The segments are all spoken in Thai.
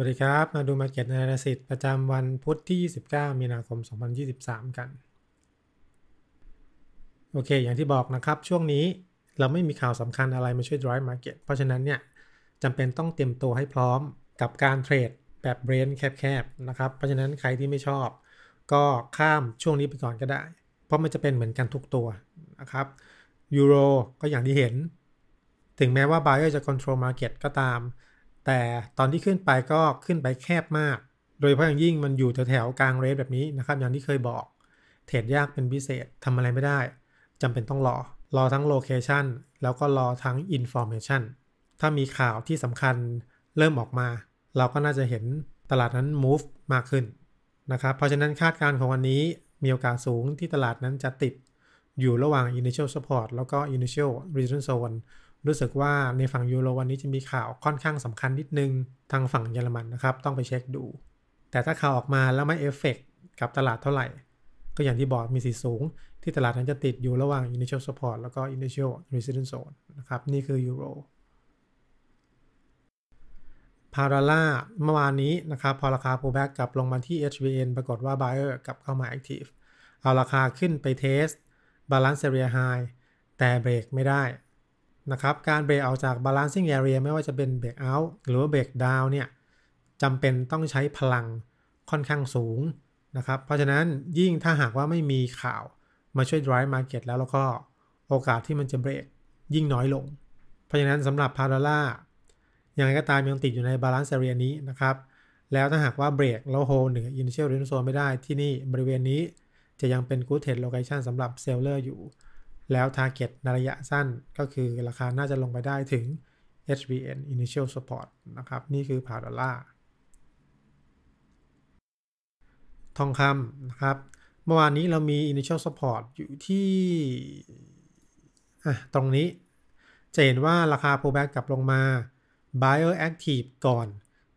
วัสดีครับ มาดู Market a น a l y s ิ s ประจำวันพุธที่ 29 มีนาคม 2023 กัน โอเค อย่างที่บอกนะครับช่วงนี้เราไม่มีข่าวสำคัญอะไรมาช่วย drive market เพราะฉะนั้นเนี่ยจำเป็นต้องเตรียมตัวให้พร้อมกับการเทรดแบบเบรนแคบๆนะครับ เพราะฉะนั้นใครที่ไม่ชอบ ก็ข้ามช่วงนี้ไปก่อนก็ได้ เพราะมันจะเป็นเหมือนกันทุกตัวนะครับยูโรก็อย่างที่เห็น ถึงแม้ว่าบายจะ control market ก็ตามแต่ตอนที่ขึ้นไปก็ขึ้นไปแคบมาก โดยเฉพาะอย่างยิ่งมันอยู่แถวๆกลางเรสแบบนี้นะครับอย่างที่เคยบอกเทรดยากเป็นพิเศษทำอะไรไม่ได้ จำเป็นต้องรอรอทั้งโลเคชันแล้วก็รอทั้งอินโฟเมชันถ้ามีข่าวที่สำคัญเริ่มออกมา เราก็น่าจะเห็นตลาดนั้น move มากขึ้นนะครับเพราะฉะนั้นคาดการณ์ของวันนี้มีโอกาสสูงที่ตลาดนั้นจะติดอยู่ระหว่าง initial support แล้วก็ initial resistance zone รู้สึกว่าในฝั่งยูโรวันนี้จะมีข่าวค่อนข้างสำคัญนิดนึง ทางฝั่งเยอรมันนะครับต้องไปเช็คดู แต่ถ้าข่าวออกมาแล้วไม่เอฟเฟกกับตลาดเท่าไหร่ ก็อย่างที่บอกมีสีสูงที่ตลาดนั้นจะติดอยู่ระหว่าง initial support แล้วก็ initial resistance zone นะครับนี่คือยูโรพาราล่าเมื่อวานนี้นะครับพอราคา pullback กลับลงมาที่ HVN ปรากฏว่า buyer กลับเข้ามา active เอาราคาขึ้นไปเทส balance area high แต่เบรกไม่ได้นะครับการเบรกออกจาก balancing area ไม่ว่าจะเป็น break out หรือว่า break down เนี่ยจำเป็นต้องใช้พลังค่อนข้างสูงนะครับ เพราะฉะนั้นยิ่งถ้าหากว่าไม่มีข่าวมาช่วย drive market แล้วแล้วก็โอกาสที่มันจะเบรกยิ่งน้อยลง เพราะฉะนั้นสำหรับพาราล่า ยังไงก็ตามยังติดอยู่ใน balance area นี้นะครับ แล้วถ้าหากว่าเบรกแล้วโฮเหนือ initial resistance ไม่ได้ที่นี่บริเวณนี้ จะยังเป็น good trade location สำหรับ seller อยู่แล้ว Target ในระยะสั้นก็คือราคาน่าจะลงไปได้ถึง HBN Initial Support นะครับ นี่คือพาดอลลาร์ทองคำนะครับเมื่อวานนี้เรามี Initial Support อยู่ที่ตรงนี้จะเห็นว่าราคา pullback กลับลงมา buyer active ก่อน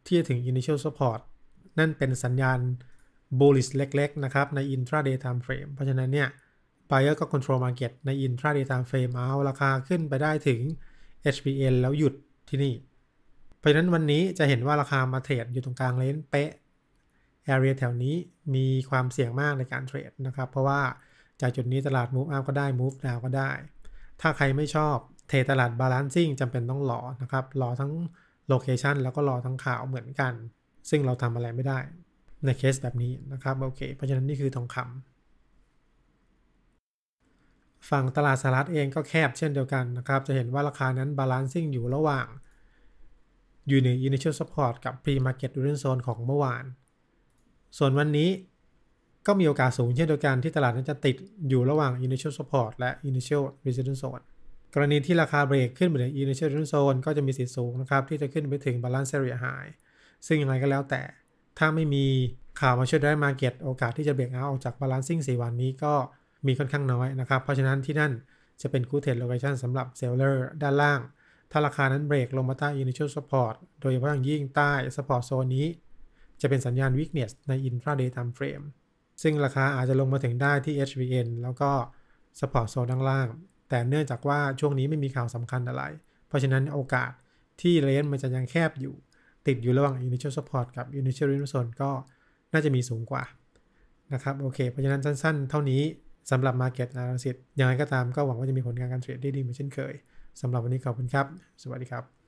ที่จะถึง initial support นั่นเป็นสัญญาณ bullish เล็ก ๆ นะครับ ใน intraday time frame เพราะฉะนั้นเนี่ย buyer ก็ control market ใน intraday time frame เอาราคาขึ้นไปได้ถึง HPN แล้วหยุดที่นี่ เพราะฉะนั้นวันนี้จะเห็นว่าราคามาเทรดอยู่ตรงกลางเลนเป๊ะ area แถวนี้มีความเสี่ยงมากในการเทรดนะครับ เพราะว่าจากจุดนี้ตลาด move up ก็ได้ move down ก็ได้ ถ้าใครไม่ชอบเทรดตลาด balancing จำเป็นต้องรอนะครับรอทั้ง location แล้วก็รอทั้งข่าวเหมือนกัน ซึ่งเราทำอะไรไม่ได้ในเคสแบบนี้นะครับโอเคเพราะฉะนั้นนี่คือทองคำฝั่งตลาดสหรัฐเองก็แคบเช่นเดียวกันนะครับ จะเห็นว่าราคานั้นบาลานซิ่งอยู่ระหว่างอยู่ใน initial support กับ pre market r e t i n zone ของเมื่อวาน ส่วนวันนี้ก็มีโอกาสสูงเช่นเดียวกันที่ตลาดนั้นจะติดอยู่ระหว่าง initial support และ initial resistance zone กรณีที่ราคาเบรกขึ้นไปถึง initial resistance zone ก็จะมีสิทธิ์สูงนะครับ ที่จะขึ้นไปถึง balance area high ซึ่งอย่างไรก็แล้วแต่ถ้าไม่มีข่าวมาช่วยได้มาเก็ตโอกาสที่จะเบรกเอาออกจาก balancing 4วันนี้ก็มีค่อนข้างน้อยนะครับ เพราะฉะนั้นที่นั่นจะเป็นคูเท t โลเคชันสำหรับเซลเลอร์ด้านล่าง ถ้าราคานั้นเบรกลงมาใต้ initial support โดยเฉพาะอย่างยิ่งใต้ support โซนนี้ จะเป็นสัญญาณ weakness ใน intraday time frame ซึ่งราคาอาจจะลงมาถึงได้ที่ HVN แล้วก็ support โซนด้านล่าง แต่เนื่องจากว่าช่วงนี้ไม่มีข่าวสำคัญอะไร เพราะฉะนั้นโอกาสที่เลนมันจะยังแคบอยู่ ติดอยู่ระหว่าง initial support กับ initial resistance ก็น่าจะมีสูงกว่านะครับ โอเค เพราะฉะนั้นสั้น ๆเท่านี้สำหรับ Market a n a l y s i อยังไงก็ตามก็หวังว่าจะมีผลงานการเทรดได้ดีเหมือนเช่นเคย สำหรับวันนี้ขอบคุณครับ สวัสดีครับ